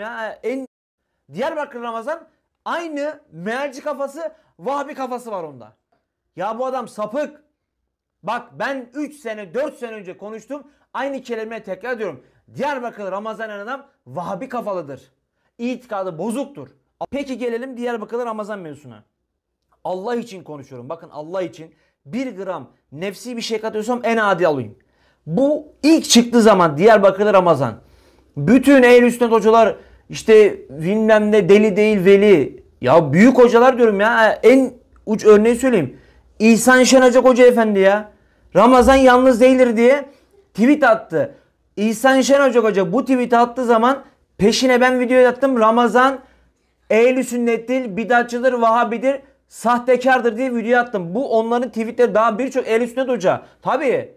ya en Diyarbakır Ramazan aynı meğerci kafası Vahbi kafası var onda. Ya bu adam sapık. Bak ben 3 sene 4 sene önce konuştum. Aynı kelimeyi tekrar ediyorum. Diyarbakır Ramazan adam Vahbi kafalıdır. İtikadı bozuktur. Peki gelelim Diyarbakır Ramazan mevzusuna. Allah için konuşuyorum. Bakın Allah için bir gram nefsi bir şey katıyorsam en adi alayım. Bu ilk çıktığı zaman Diyarbakır Ramazan. Bütün ehl-i hocalar işte bilmem ne deli değil veli. Ya büyük hocalar diyorum ya. En uç örneği söyleyeyim. İhsan Şenacak Hoca Efendi ya. Ramazan yalnız değildir diye tweet attı. İhsan Şenacak Hoca bu tweet attığı zaman peşine ben video attım. Ramazan ehli sünnettir, bidatçıdır, vahabidir, sahtekardır diye video attım. Bu onların tweetleri daha birçok ehli sünnet hoca. Tabii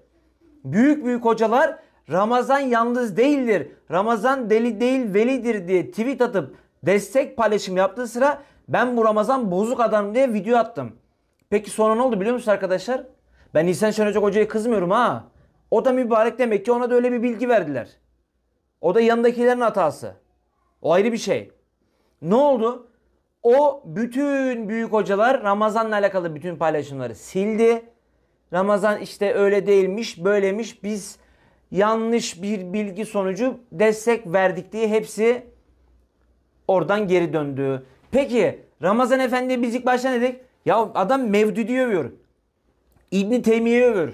büyük büyük hocalar Ramazan yalnız değildir. Ramazan deli değil velidir diye tweet atıp destek paylaşım yaptığı sıra ben bu Ramazan bozuk adam diye video attım. Peki sonra ne oldu biliyor musunuz arkadaşlar? Ben İhsan Şenocak Hoca'ya kızmıyorum ha. O da mübarek demek ki ona da öyle bir bilgi verdiler. O da yanındakilerin hatası. O ayrı bir şey. Ne oldu? O bütün büyük hocalar Ramazan'la alakalı bütün paylaşımları sildi. Ramazan işte öyle değilmiş, böylemiş. Biz yanlış bir bilgi sonucu destek verdik diye hepsi oradan geri döndü. Peki Ramazan Efendi biz ilk başta ne dedik? Ya adam Mevdüd'ü övüyor. İbni Teymiye'yi övüyor.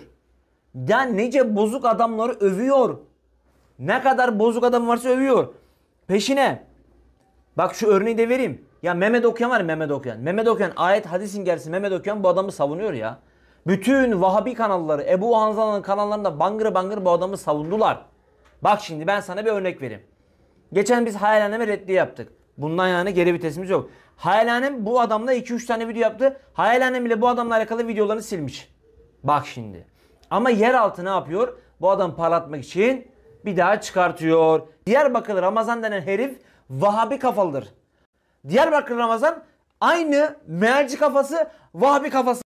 Ya nice bozuk adamları övüyor. Ne kadar bozuk adam varsa övüyor. Peşine. Bak şu örneği de vereyim. Ya Mehmet Okuyan var ya Mehmet Okuyan. Mehmet Okuyan ayet hadisin gerisi Mehmet Okuyan bu adamı savunuyor ya. Bütün Vahabi kanalları, Ebu Hanzala'nın kanallarında bangır bangır bu adamı savundular. Bak şimdi ben sana bir örnek vereyim. Geçen biz hayalhaneme reddi yaptık. Bundan yani geri vitesimiz yok. Hayalhanem bu adamla 2-3 tane video yaptı. Hayalhanem bile bu adamla alakalı videolarını silmiş. Bak şimdi. Ama yeraltı ne yapıyor? Bu adam parlatmak için bir daha çıkartıyor. Diyarbakır Ramazan denen herif Vahabi kafalıdır. Diyarbakır Ramazan aynı merci kafası Vahabi kafası.